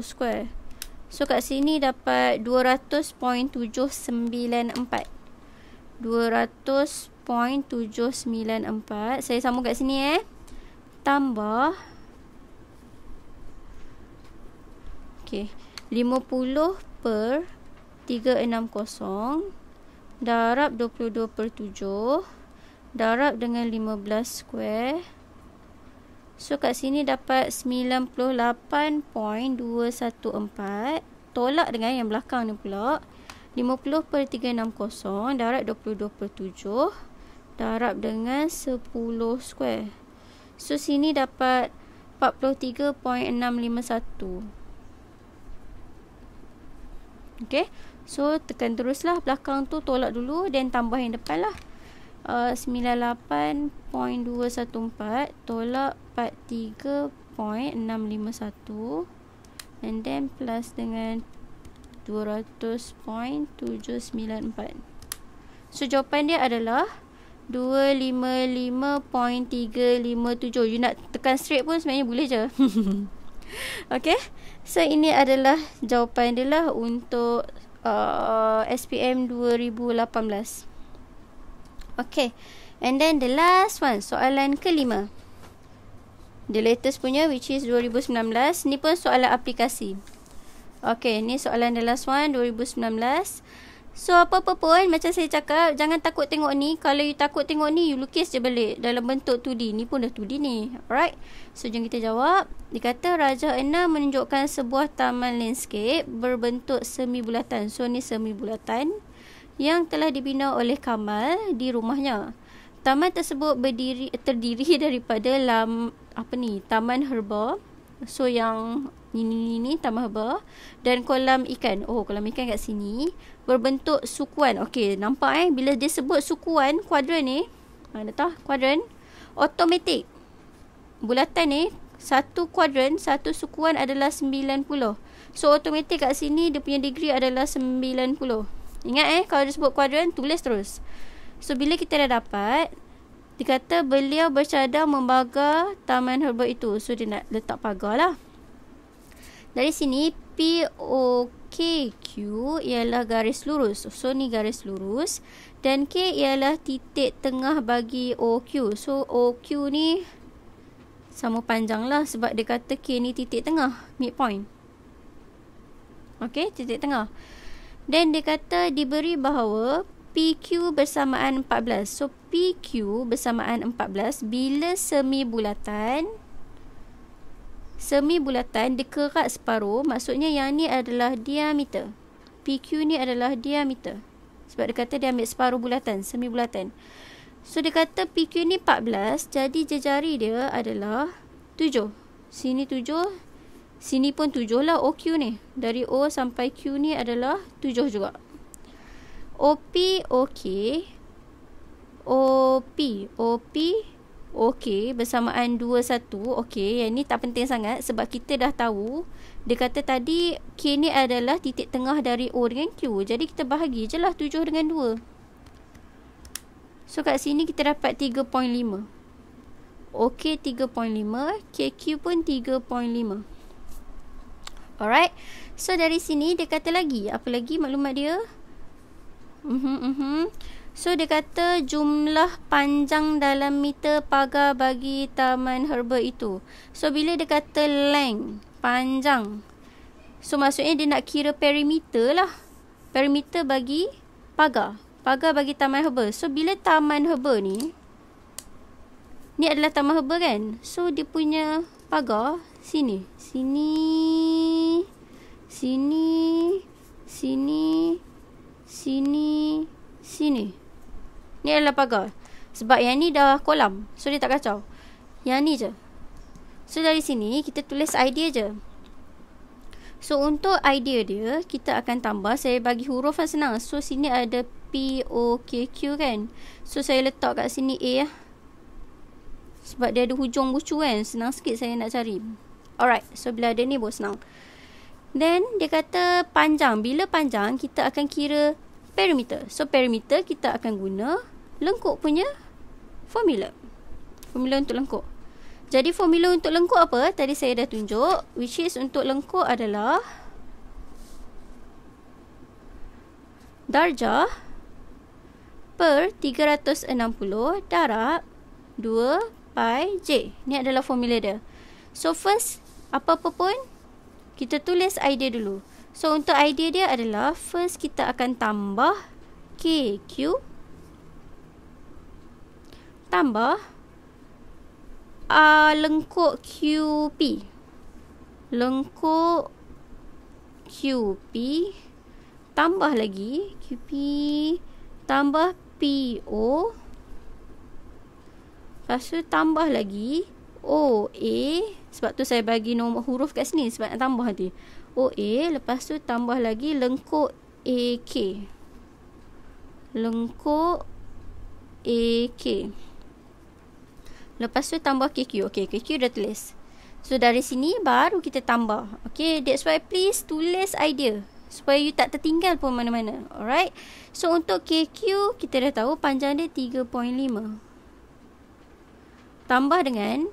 square. So kat sini dapat 200.794. 200 0.794 saya sambung kat sini eh tambah okey 50 per 360 darab 22 per 7 darab dengan 15 square so kat sini dapat 98.214 tolak dengan yang belakang ni pula 50 per 360 darab 22 per 7 darab dengan 10 square so sini dapat 43.651 Okay. So, tekan teruslah Belakang tu tolak dulu. dan tambah yang depan lah. Uh, 98.214 tolak 43.651 and then plus dengan 200.794 so jawapan dia adalah 255.357 you nak tekan straight pun sebenarnya boleh je Okay? So ini adalah jawapan dia lah untuk uh, SPM 2018. Okay. And then the last one. Soalan kelima. The latest punya which is 2019. Ni pun soalan aplikasi. Okay. Ni soalan the last one 2019. So apa-apa pun macam saya cakap jangan takut tengok ni kalau you takut tengok ni you lukis je balik dalam bentuk 2D ni pun dah 2D ni alright so jom kita jawab dikata raja Anna menunjukkan sebuah taman landscape berbentuk semi bulatan so ni semi bulatan yang telah dibina oleh Kamal di rumahnya taman tersebut berdiri terdiri daripada lam, apa ni taman herba so yang ini ni taman herba dan kolam ikan oh kolam ikan kat sini berbentuk sukuan. Okey, nampak eh bila dia sebut sukuan kuadran ni, ha dah tahu kuadran automatik. Bulatan ni satu kuadran, satu sukuan adalah 90. So automatik kat sini dia punya degree adalah 90. Ingat eh kalau dia sebut kuadran tulis terus. So bila kita dah dapat dikata beliau bercadang membaga taman herba itu. So dia nak letak pagar lah. Dari sini POK KQ ialah garis lurus. So ni garis lurus dan K ialah titik tengah bagi OQ. So OQ ni sama panjang lah sebab dia kata K ni titik tengah, midpoint. Okay, titik tengah. Dan dia kata diberi bahawa PQ bersamaan 14. So PQ bersamaan 14 bila semi bulatan semi bulatan dekat separuh maksudnya yang ni adalah diameter PQ ni adalah diameter sebab dia kata dia ambil separuh bulatan semi bulatan so dia kata PQ ni 14 jadi jejari dia adalah 7 sini 7 sini pun 7 lah OQ ni dari O sampai Q ni adalah 7 juga OP OK OP OP Okey, bersamaan 2-1. Okey, yang ni tak penting sangat sebab kita dah tahu. Dia kata tadi K ni adalah titik tengah dari O dengan Q. Jadi kita bahagi je lah 7 dengan 2. So kat sini kita dapat 3.5. Okey, 3.5. KQ pun 3.5. Alright. So dari sini dia kata lagi. Apa lagi maklumat dia? Mhm, mhm. So dia kata jumlah panjang dalam meter pagar bagi taman herba itu. So bila dia kata length, panjang. So maksudnya dia nak kira perimeter lah. Perimeter bagi pagar. Pagar bagi taman herba. So bila taman herba ni. Ni adalah taman herba kan. So dia punya pagar sini. Sini. Sini. Sini. Sini. Sini. sini. Ni adalah pagar. Sebab yang ni dah kolam. So, dia tak kacau. Yang ni je. So, dari sini kita tulis idea je. So, untuk idea dia, kita akan tambah. Saya bagi huruf yang senang. So, sini ada P, O, K, Q kan. So, saya letak kat sini A lah. Sebab dia ada hujung bucu kan. Senang sikit saya nak cari. Alright. So, bila ada ni pun senang. Then, dia kata panjang. Bila panjang, kita akan kira perimeter. So, perimeter kita akan guna lengkuk punya formula. Formula untuk lengkuk. Jadi formula untuk lengkuk apa? Tadi saya dah tunjuk. Which is untuk lengkuk adalah darjah per 360 darab 2 pi j. Ni adalah formula dia. So first, apa-apa pun, kita tulis idea dulu. So untuk idea dia adalah first kita akan tambah k cube tambah uh, lengkuk QP. Lengkuk QP tambah lagi QP tambah PO lepas tu tambah lagi OA sebab tu saya bagi nombor huruf kat sini sebab nak tambah nanti OA lepas tu tambah lagi lengkuk AK lengkuk AK Lepas tu tambah KQ. Okay, KQ dah tulis. So, dari sini baru kita tambah. Okay, that's why please tulis idea. Supaya you tak tertinggal pun mana-mana. Alright. So, untuk KQ, kita dah tahu panjang dia 3.5. Tambah dengan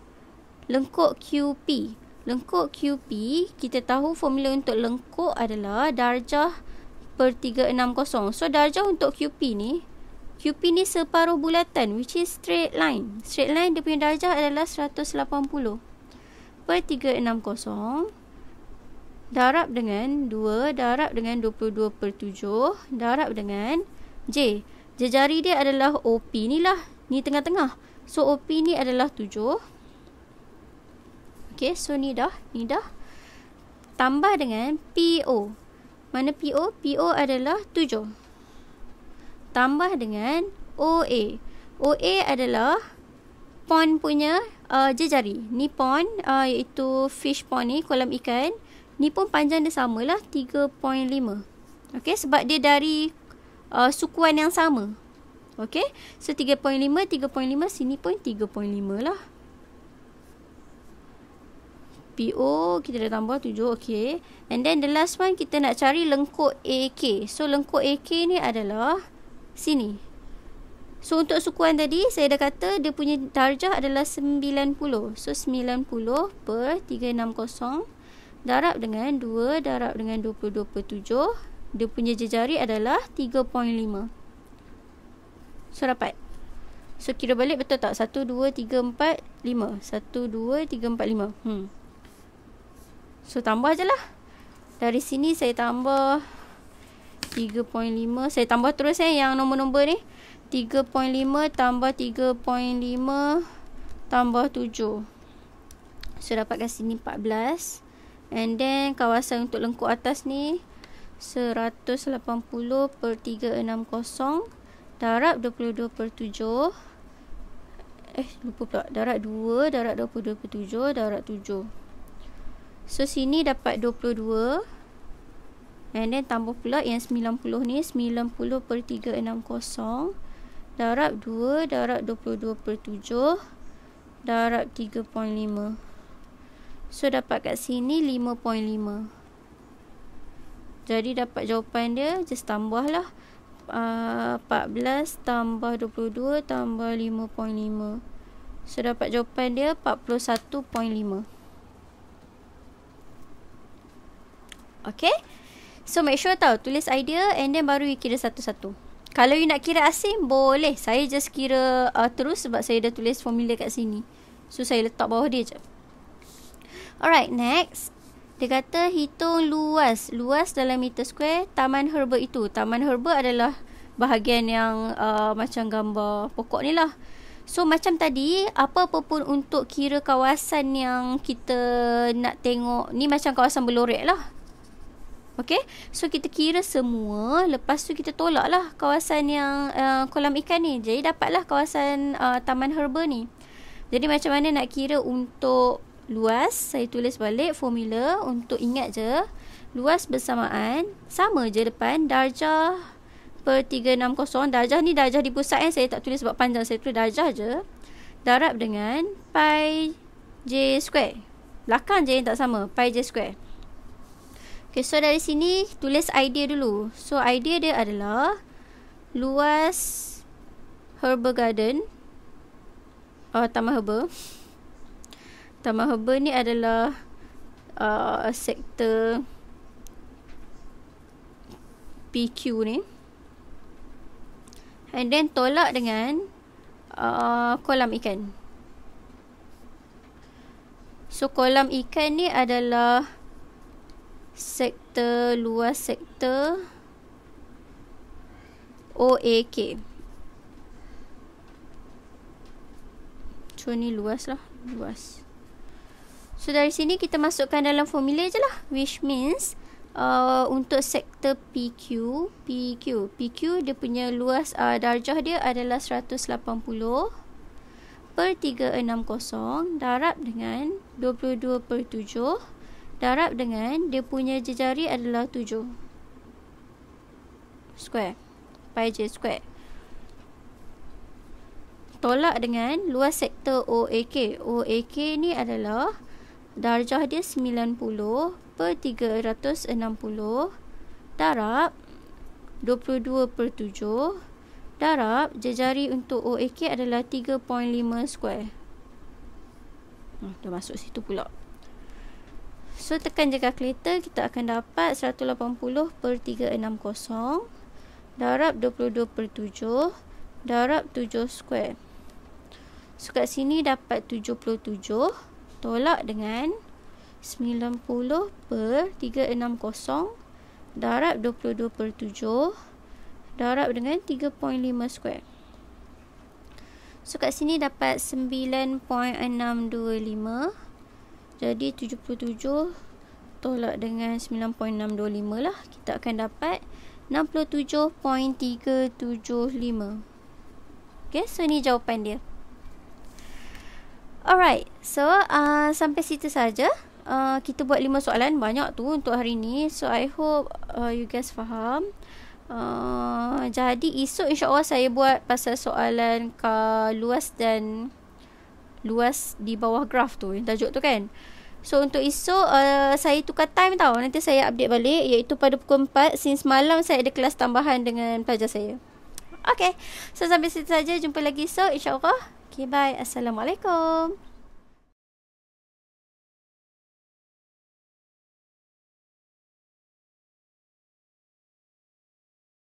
lengkuk QP. Lengkuk QP, kita tahu formula untuk lengkuk adalah darjah per 360. So, darjah untuk QP ni, QP ni separuh bulatan which is straight line. Straight line dia punya darjah adalah 180 per 360 darab dengan 2 darab dengan 22 per 7 darab dengan J. Jejari dia adalah OP ni lah. Ni tengah-tengah. So OP ni adalah 7. Okay so ni dah. Ni dah. Tambah dengan PO. Mana PO? PO adalah 7 tambah dengan OA. OA adalah pon punya uh, jejari. Ni pon uh, iaitu fish pon ni kolam ikan. Ni pun panjang dia samalah 3.5. Okey sebab dia dari uh, sukuan yang sama. Okey. So 3.5 3.5 sini pun 3.5 lah. PO kita dah tambah 7 okey. And then the last one kita nak cari lengkuk AK. So lengkuk AK ni adalah 3.5 sini. So untuk sukuan tadi saya dah kata dia punya darjah adalah 90. So 90 per 360 darab dengan 2 darab dengan 22 per 7. Dia punya jejari adalah 3.5. So rapat. So kira balik betul tak? 1, 2, 3, 4, 5. 1, 2, 3, 4, 5. Hmm. So tambah je lah. Dari sini saya tambah 3.5 saya tambah terus eh yang nombor-nombor ni 3.5 tambah 3.5 tambah 7 so dapatkan sini 14 and then kawasan untuk lengkuk atas ni 180 per 360 darab 22 per 7 eh lupa pula darab 2 darab 22 per 7 darab 7 so sini dapat 22 And then tambah pula yang 90 ni 90 per 360 darab 2 darab 22 per 7 darab 3.5. So dapat kat sini 5.5. Jadi dapat jawapan dia just tambahlah uh, ah, 14 tambah 22 tambah 5.5. So dapat jawapan dia 41.5. Okay. So make sure tau tulis idea and then baru you kira satu-satu. Kalau you nak kira asing boleh. Saya just kira uh, terus sebab saya dah tulis formula kat sini. So saya letak bawah dia je. Alright next. Dia kata hitung luas. Luas dalam meter square taman herba itu. Taman herba adalah bahagian yang uh, macam gambar pokok ni lah. So macam tadi apa pun untuk kira kawasan yang kita nak tengok ni macam kawasan belorek lah Okay, So kita kira semua, lepas tu kita tolak lah kawasan yang uh, kolam ikan ni. Jadi dapatlah kawasan uh, taman herba ni. Jadi macam mana nak kira untuk luas? Saya tulis balik formula untuk ingat je. Luas bersamaan sama je depan darjah per 360. Darjah ni darjah di pusat kan. Saya tak tulis sebab panjang. Saya tulis darjah je. Darab dengan pi j square. Belakang je yang tak sama. Pi j square. Okay, so dari sini tulis idea dulu. So idea dia adalah luas herba garden Oh, taman herba. Taman herba ni adalah uh, sektor PQ ni. And then tolak dengan uh, kolam ikan. So kolam ikan ni adalah sektor luas sektor OAK. So ni luas lah, luas. So dari sini kita masukkan dalam formula je lah. Which means uh, untuk sektor PQ, PQ, PQ dia punya luas uh, darjah dia adalah 180 per 360 darab dengan 22 per 7 darab dengan dia punya jejari adalah 7 square pi j square tolak dengan luas sektor OAK OAK ni adalah darjah dia 90 per 360 darab 22 per 7 darab jejari untuk OAK adalah 3.5 square hmm, dah masuk situ pula So tekan je calculator kita akan dapat 180 per 360 darab 22 per 7 darab 7 square. So kat sini dapat 77 tolak dengan 90 per 360 darab 22 per 7 darab dengan 3.5 square. So kat sini dapat 9.625 darab jadi 77 tolak dengan 9.625 lah. Kita akan dapat 67.375. Okay, so ni jawapan dia. Alright, so uh, sampai situ saja. Uh, kita buat 5 soalan banyak tu untuk hari ni. So I hope uh, you guys faham. Uh, jadi esok Allah saya buat pasal soalan ke luas dan luas di bawah graf tu yang tajuk tu kan. Uh, So untuk esok uh, saya tukar time tau. Nanti saya update balik iaitu pada pukul 4 since malam saya ada kelas tambahan dengan pelajar saya. Okay. So sampai situ saja jumpa lagi esok insya-Allah. Okay bye. Assalamualaikum.